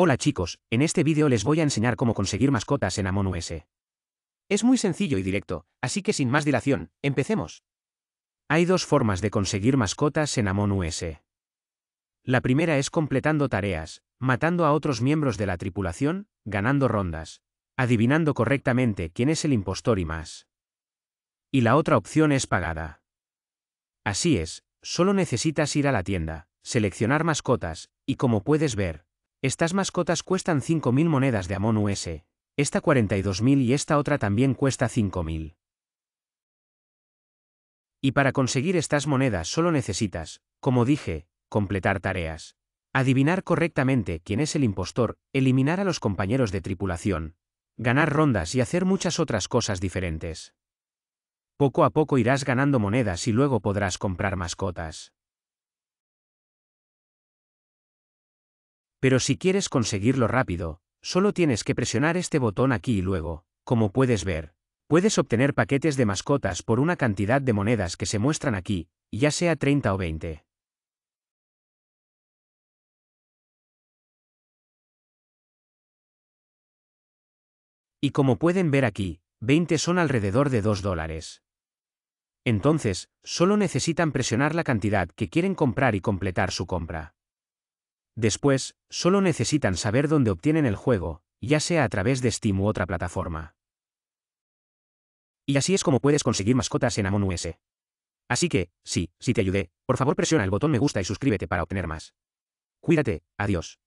Hola chicos, en este vídeo les voy a enseñar cómo conseguir mascotas en Amon US. Es muy sencillo y directo, así que sin más dilación, empecemos. Hay dos formas de conseguir mascotas en Amon US. La primera es completando tareas, matando a otros miembros de la tripulación, ganando rondas, adivinando correctamente quién es el impostor y más. Y la otra opción es pagada. Así es, solo necesitas ir a la tienda, seleccionar mascotas, y como puedes ver, estas mascotas cuestan 5.000 monedas de Amon US, esta 42.000 y esta otra también cuesta 5.000. Y para conseguir estas monedas solo necesitas, como dije, completar tareas. Adivinar correctamente quién es el impostor, eliminar a los compañeros de tripulación, ganar rondas y hacer muchas otras cosas diferentes. Poco a poco irás ganando monedas y luego podrás comprar mascotas. Pero si quieres conseguirlo rápido, solo tienes que presionar este botón aquí y luego, como puedes ver, puedes obtener paquetes de mascotas por una cantidad de monedas que se muestran aquí, ya sea 30 o 20. Y como pueden ver aquí, 20 son alrededor de 2 dólares. Entonces, solo necesitan presionar la cantidad que quieren comprar y completar su compra. Después, solo necesitan saber dónde obtienen el juego, ya sea a través de Steam u otra plataforma. Y así es como puedes conseguir mascotas en Amon US. Así que, sí, si te ayudé, por favor presiona el botón me gusta y suscríbete para obtener más. Cuídate, adiós.